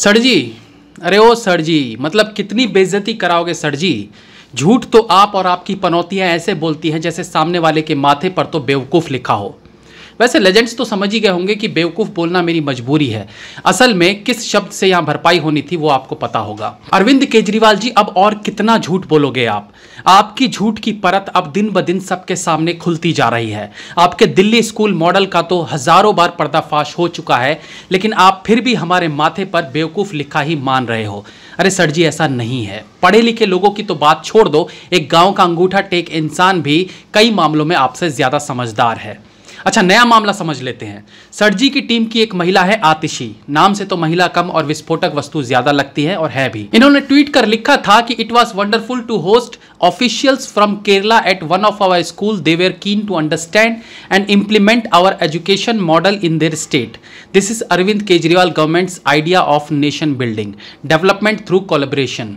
Sir जी अरे ओ sir जी मतलब कितनी बेइज्जती कराओगे सर जी झूठ तो आप और आपकी पनौतियाँ ऐसे बोलती हैं जैसे सामने वाले के माथे पर तो बेवकूफ़ लिखा हो वैसे लेजेंड्स तो समझ ही गए होंगे कि बेवकूफ़ बोलना मेरी मजबूरी है असल में किस शब्द से यहाँ भरपाई होनी थी वो आपको पता होगा अरविंद केजरीवाल जी अब और कितना झूठ बोलोगे आप आपकी झूठ की परत अब दिन ब दिन सबके सामने खुलती जा रही है आपके दिल्ली स्कूल मॉडल का तो हज़ारों बार पर्दाफाश हो चुका है लेकिन आप फिर भी हमारे माथे पर बेवकूफ़ लिखा ही मान रहे हो अरे सर जी ऐसा नहीं है पढ़े लिखे लोगों की तो बात छोड़ दो एक गांव का अंगूठा टेक इंसान भी कई मामलों में आपसे ज़्यादा समझदार है अच्छा नया मामला समझ लेते हैं सरजी की टीम की एक महिला है आतिशी नाम से तो महिला कम और विस्फोटक वस्तु ज्यादा लगती है और है भी इन्होंने ट्वीट कर लिखा था कि it was wonderful to host officials from Kerala at one of our school they keen to understand and implement our education model in their state this is Arvind Kejriwal government's idea of nation building development through collaboration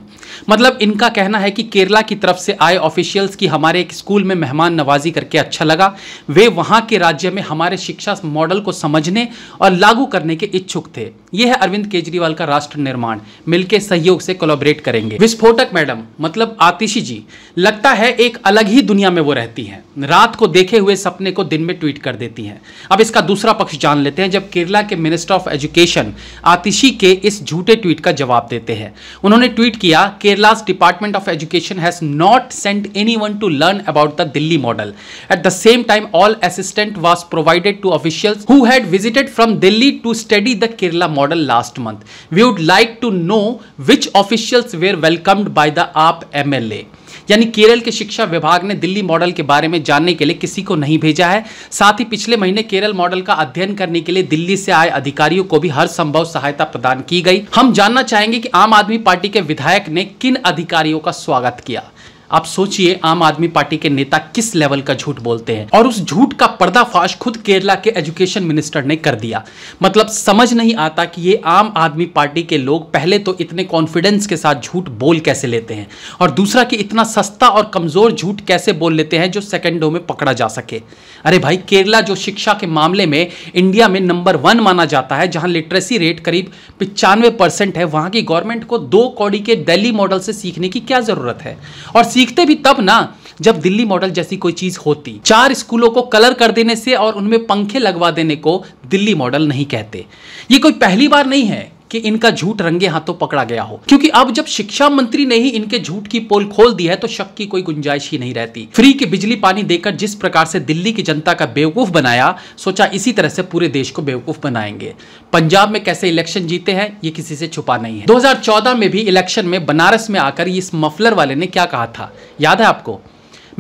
मतलब इनका कहना है कि केरला की तरफ से आए officials की हमारे एक स्कूल में मेहमान नवाजी करके अच्छा लगा वे वहां के राज राज्य में हमारे शिक्षा मॉडल को समझने और लागू करने के इच्छुक थे यह है अरविंद केजरीवाल का राष्ट्र निर्माण मिलकर सहयोग से कोलोबरेट करेंगे विस्फोटक मैडम मतलब आतिशी जी लगता है एक अलग ही दुनिया में वो रहती हैं रात को देखे हुए सपने को दिन में ट्वीट कर देती हैं अब इसका दूसरा पक्ष जान लेते हैं जब केरला के मिनिस्टर ऑफ एजुकेशन आतिशी के इस झूठे ट्वीट का जवाब देते हैं उन्होंने ट्वीट किया Kerala's department of education has not sent any to learn about the Delhi model at the same time all assistant was provided to officials who had visited from Delhi to study the Kerala model last month. We would like to know which officials were welcomed by the AAP MLA. यानी केरल के शिक्षा विभाग ने Delhi model के बारे में जानने के लिए किसी को नहीं भेजा है साथ ही पिछले महीने केरल मॉडल का अध्ययन करने के लिए दिल्ली से आए अधिकारियों को भी हर संभव सहायता प्रदान की गई हम जानना चाहेंगे कि आम आदमी पार्टी के विधायक ने किन अधिकारियों का स्वागत किया आप सोचिए आम आदमी पार्टी के नेता किस लेवल का झूठ बोलते हैं और उस झूठ का पर्दाफाश खुद केरला के एजुकेशन मिनिस्टर ने कर दिया मतलब समझ नहीं आता कि ये आम आदमी पार्टी के लोग पहले तो इतने कॉन्फिडेंस के साथ झूठ बोल कैसे लेते हैं और दूसरा कि इतना सस्ता और कमजोर झूठ कैसे बोल लेते हैं जो सेकेंडों में पकड़ा जा सके अरे भाई केरला जो शिक्षा के मामले में इंडिया में नंबर वन माना जाता है जहां लिटरेसी रेट करीब पिचानवे परसेंट है वहां की गवर्नमेंट को दो कौड़ी के दिल्ली मॉडल से सीखने की क्या जरूरत है और सीख सीखते भी तब ना जब दिल्ली मॉडल जैसी कोई चीज होती चार स्कूलों को कलर कर देने से और उनमें पंखे लगवा देने को दिल्ली मॉडल नहीं कहते ये कोई पहली बार नहीं है कि इनका झूठ रंगे हाथों पकड़ा गया हो क्योंकि अब जब शिक्षा मंत्री ने ही इनके झूठ की पोल खोल दी है तो शक की कोई गुंजाइश ही नहीं रहती फ्री की बिजली पानी देकर जिस प्रकार से दिल्ली की जनता का बेवकूफ बनाया सोचा इसी तरह से पूरे देश को बेवकूफ बनाएंगे पंजाब में कैसे इलेक्शन जीते हैं ये किसी से छुपा नहीं है दो में भी इलेक्शन में बनारस में आकर इस मफलर वाले ने क्या कहा था याद है आपको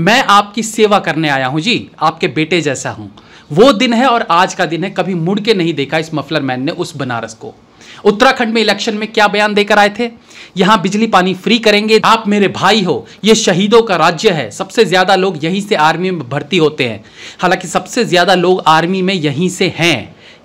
मैं आपकी सेवा करने आया हूं जी आपके बेटे जैसा हूं वो दिन है और आज का दिन है कभी मुड़ के नहीं देखा इस मफलर मैन ने उस बनारस को उत्तराखंड में इलेक्शन में क्या बयान देकर आए थे यहां बिजली पानी फ्री करेंगे आप मेरे भाई हो ये शहीदों का राज्य है सबसे ज्यादा लोग यहीं से आर्मी में भर्ती होते हैं हालांकि सबसे ज्यादा लोग आर्मी में यहीं से हैं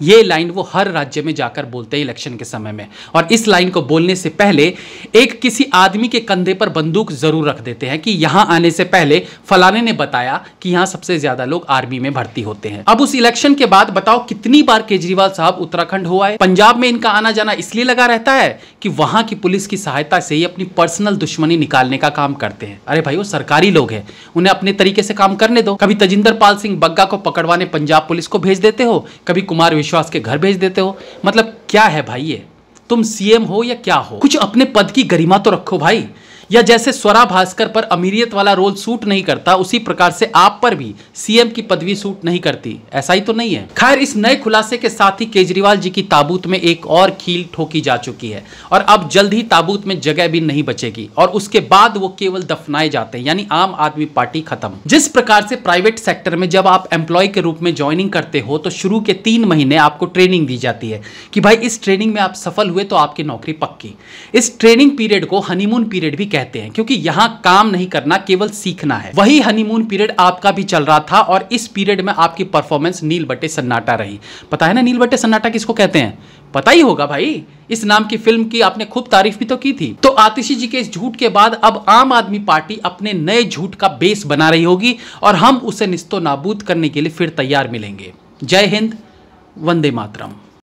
ये लाइन वो हर राज्य में जाकर बोलते हैं इलेक्शन के समय में और इस लाइन को बोलने से पहले एक किसी आदमी के कंधे पर बंदूक ज़रूर रख देते हैं कि यहां आने से पहले फलाने ने बताया कि यहाँ सबसे ज़्यादा लोग आर्मी में भर्ती होते हैं अब उस इलेक्शन के बाद बताओ कितनी बार केजरीवाल साहब उत्तराखंड हुआ है पंजाब में इनका आना जाना इसलिए लगा रहता है कि वहां की पुलिस की सहायता से ही अपनी पर्सनल दुश्मनी निकालने का काम करते हैं अरे भाई वो सरकारी लोग हैं उन्हें अपने तरीके से काम करने दो कभी तजिंदर पाल सिंह बग्गा को पकड़वाने पंजाब पुलिस को भेज देते हो कभी कुमार विश्वास के घर भेज देते हो मतलब क्या है भाई ये तुम सीएम हो या क्या हो कुछ अपने पद की गरिमा तो रखो भाई या जैसे स्वरा भास्कर पर अमीरियत वाला रोल सूट नहीं करता उसी प्रकार से आप पर भी सीएम की पदवी सूट नहीं करती ऐसा ही तो नहीं है खैर इस नए खुलासे के साथ ही केजरीवाल जी की ताबूत में एक और खील ठोकी जा चुकी है और अब जल्द ही ताबूत में जगह भी नहीं बचेगी और उसके बाद वो केवल दफनाए जाते हैं यानी आम आदमी पार्टी खत्म जिस प्रकार से प्राइवेट सेक्टर में जब आप एम्प्लॉय के रूप में ज्वाइनिंग करते हो तो शुरू के तीन महीने आपको ट्रेनिंग दी जाती है कि भाई इस ट्रेनिंग में आप सफल हुए तो आपकी नौकरी पक्की इस ट्रेनिंग पीरियड को हनीमून पीरियड भी कहते कहते हैं क्योंकि यहाँ काम नहीं करना केवल सीखना है वही हनीमून पीरियड आपका भी चल रहा था और इस पीरियड में आपकी परफॉर्मेंस नील बटे सन्नाटा रही पता है ना नील बटे सन्नाटा किसको कहते हैं पता ही होगा भाई इस नाम की फिल्म की आपने खूब तारीफ भी तो की थी तो आतिशी जी के इस झूठ के बाद अब आम आदमी पार्टी अपने नए झूठ का बेस बना रही होगी और हम उसे निस्तो नाबूद करने के लिए फिर तैयार मिलेंगे जय हिंद वंदे मातरम